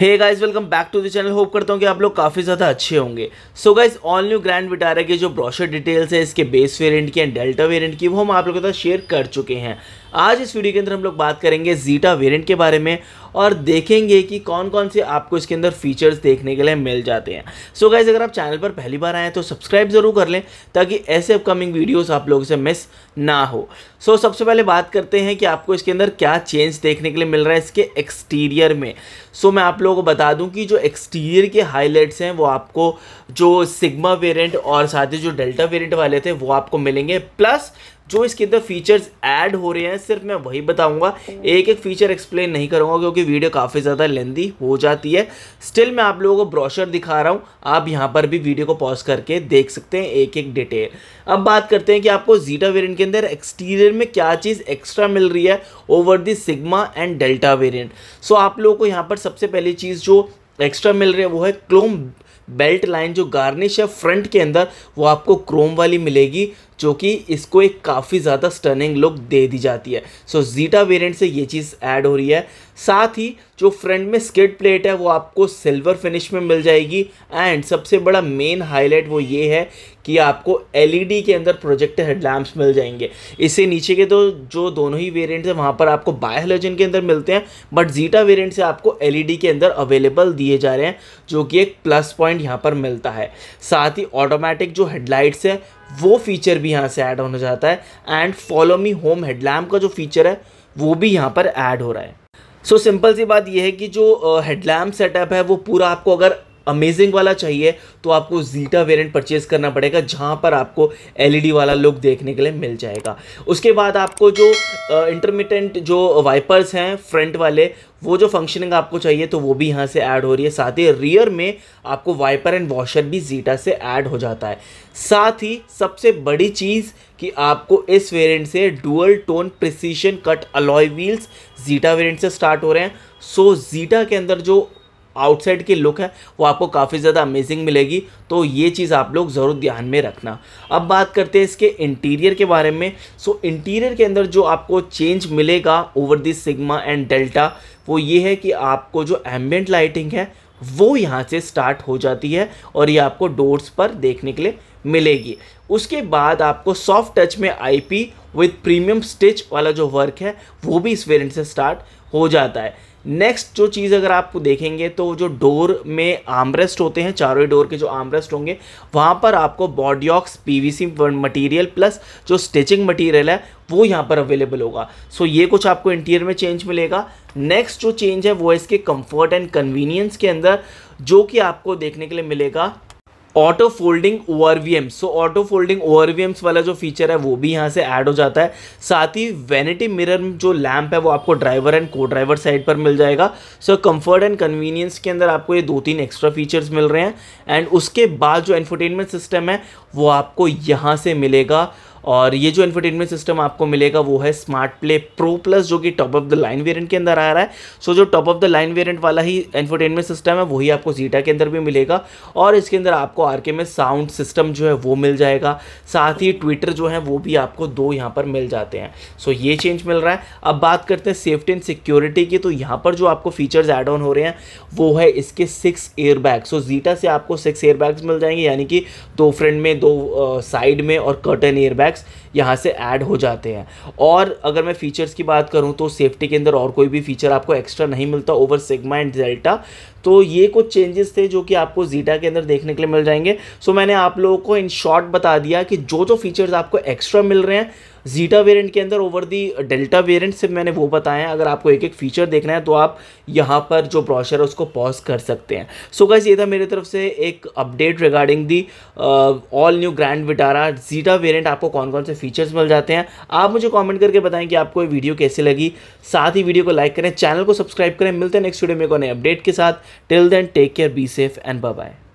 hey guys welcome back to the channel hope करता हूँ कि आप लोग काफ़ी ज़्यादा अच्छे होंगे so guys all new Grand Vitara के जो ब्रोशर डिटेल्स है इसके बेस वेरिएंट की एंड डेल्टा वेरिएंट की वो हम आप लोगों के साथ शेयर कर चुके हैं आज इस वीडियो के अंदर हम लोग बात करेंगे जीटा वेरिएंट के बारे में और देखेंगे कि कौन कौन से आपको इसके अंदर फीचर्स देखने के लिए मिल जाते हैं सो so गाइज अगर आप चैनल पर पहली बार आएँ तो सब्सक्राइब ज़रूर कर लें ताकि ऐसे अपकमिंग वीडियोस आप लोगों से मिस ना हो सो so, सबसे पहले बात करते हैं कि आपको इसके अंदर क्या चेंज देखने के लिए मिल रहा है इसके एक्सटीरियर में सो so, मैं आप लोगों को बता दूँ कि जो एक्सटीरियर के हाईलाइट्स हैं वो आपको जो सिग्मा वेरियंट और साथ ही जो डेल्टा वेरियंट वाले थे वो आपको मिलेंगे प्लस जो इसके अंदर फीचर्स ऐड हो रहे हैं सिर्फ मैं वही बताऊंगा एक एक फीचर एक्सप्लेन नहीं करूंगा क्योंकि वीडियो काफ़ी ज़्यादा लेंदी हो जाती है स्टिल मैं आप लोगों को ब्रोशर दिखा रहा हूं आप यहां पर भी वीडियो को पॉज करके देख सकते हैं एक एक डिटेल अब बात करते हैं कि आपको जीटा वेरियंट के अंदर एक्सटीरियर में क्या चीज़ एक्स्ट्रा मिल रही है over the Sigma and Delta variant so आप लोगों को यहाँ पर सबसे पहली चीज़ जो एक्स्ट्रा मिल रही है वो है क्लोम बेल्ट लाइन जो गार्निश है फ्रंट के अंदर वो आपको क्रोम वाली मिलेगी जो कि इसको एक काफ़ी ज़्यादा स्टर्निंग लुक दे दी जाती है सो जीटा वेरिएंट से ये चीज़ ऐड हो रही है साथ ही जो फ्रंट में स्किड प्लेट है वो आपको सिल्वर फिनिश में मिल जाएगी एंड सबसे बड़ा मेन हाईलाइट वो ये है कि आपको एलईडी e के अंदर प्रोजेक्ट हेडलैम्प्स मिल जाएंगे इससे नीचे के तो जो दोनों ही वेरियंट्स हैं वहाँ पर आपको बायोलॉजन के अंदर मिलते हैं बट जीटा वेरियंट से आपको एल e के अंदर अवेलेबल दिए जा रहे हैं जो कि एक प्लस पॉइंट यहाँ पर मिलता है साथ ही ऑटोमेटिक जो हेडलाइट्स हैं वो फीचर भी यहाँ से ऐड होने जाता है and follow me home headlamp का जो फीचर है वो भी यहाँ पर ऐड हो रहा है सो so, सिंपल सी बात यह है कि जो हेडलैम्प uh, सेटअप है वो पूरा आपको अगर अमेजिंग वाला चाहिए तो आपको जीटा वेरिएंट परचेज करना पड़ेगा जहाँ पर आपको एलईडी e वाला लुक देखने के लिए मिल जाएगा उसके बाद आपको जो इंटरमीडियंट जो वाइपर्स हैं फ्रंट वाले वो जो फंक्शनिंग आपको चाहिए तो वो भी यहाँ से ऐड हो रही है साथ ही रियर में आपको वाइपर एंड वॉशर भी जीटा से ऐड हो जाता है साथ ही सबसे बड़ी चीज़ कि आपको इस वेरिएंट से dual tone precision cut alloy wheels Zeta variant से स्टार्ट हो रहे हैं सो जीटा के अंदर जो आउटसाइड की लुक है वो आपको काफ़ी ज़्यादा अमेजिंग मिलेगी तो ये चीज़ आप लोग ज़रूर ध्यान में रखना अब बात करते हैं इसके इंटीरियर के बारे में सो इंटीरियर के अंदर जो आपको चेंज मिलेगा over this Sigma and Delta वो ये है कि आपको जो एम्बियट लाइटिंग है वो यहाँ से स्टार्ट हो जाती है और ये आपको डोर्स पर देखने के लिए मिलेगी उसके बाद आपको सॉफ्ट टच में आईपी विद प्रीमियम स्टिच वाला जो वर्क है वो भी इस वेरिएंट से स्टार्ट हो जाता है नेक्स्ट जो चीज़ अगर आप देखेंगे तो जो डोर में आमरेस्ट होते हैं चारों डोर के जो आमरेस्ट होंगे वहाँ पर आपको बॉडियॉक्स पीवीसी मटेरियल प्लस जो स्टिचिंग मटेरियल है वो यहाँ पर अवेलेबल होगा सो so, ये कुछ आपको इंटीरियर में चेंज मिलेगा नेक्स्ट जो चेंज है वो इसके कंफर्ट एंड कन्वीनियंस के अंदर जो कि आपको देखने के लिए मिलेगा ऑटो फोल्डिंग एम्स सो ऑटो फोल्डिंग एम्स वाला जो फीचर है वो भी यहाँ से ऐड हो जाता है साथ ही वेनिटी मिरर जो लैम्प है वो आपको ड्राइवर एंड को ड्राइवर साइड पर मिल जाएगा सो कम्फर्ट एंड कन्वीनियंस के अंदर आपको ये दो तीन एक्स्ट्रा फीचर्स मिल रहे हैं एंड उसके बाद जो एंटरटेनमेंट सिस्टम है वो आपको यहाँ से मिलेगा और ये जो इन्फरटेनमेंट सिस्टम आपको मिलेगा वो है स्मार्ट प्ले प्रो प्लस जो कि top of the line variant के अंदर आ रहा है सो जो top of the line variant वाला ही इन्फोटेनमेंट सिस्टम है वही आपको जीटा के अंदर भी मिलेगा और इसके अंदर आपको आर के में साउंड सिस्टम जो है वो मिल जाएगा साथ ही ट्विटर जो है वो भी आपको दो यहाँ पर मिल जाते हैं सो ये चेंज मिल रहा है अब बात करते हैं सेफ्टी एंड सिक्योरिटी की तो यहाँ पर जो आपको फीचर्स एड ऑन हो रहे हैं वो है इसके six airbag so Zeta से आपको सिक्स एयर बैग्स मिल जाएंगे यानी कि दो फ्रंट में दो साइड में और कर्टन एयर बैग टैग्स यहाँ से ऐड हो जाते हैं और अगर मैं फीचर्स की बात करूँ तो सेफ्टी के अंदर और कोई भी फीचर आपको एक्स्ट्रा नहीं मिलता ओवर सिग्मा एंड डेल्टा तो ये कुछ चेंजेस थे जो कि आपको जीटा के अंदर देखने के लिए मिल जाएंगे सो मैंने आप लोगों को इन शॉर्ट बता दिया कि जो जो फीचर्स आपको एक्स्ट्रा मिल रहे हैं जीटा वेरिएंट के अंदर ओवर दी डेल्टा वेरिएंट से मैंने वो बताया है अगर आपको एक एक फीचर देखना है तो आप यहाँ पर जो ब्रॉशर है उसको पॉज कर सकते हैं सो so गाइज ये था मेरी तरफ से एक update regarding the all new Grand Vitara Zeta variant आपको कौन कौन कौन से फीचर्स मिल जाते हैं आप मुझे कॉमेंट करके बताएं कि आपको ये वीडियो कैसी लगी साथ ही वीडियो को लाइक करें चैनल को सब्सक्राइब करें मिलते हैं नेक्स्ट वीडियो में कोई अपडेट के साथ till then take care be safe and bye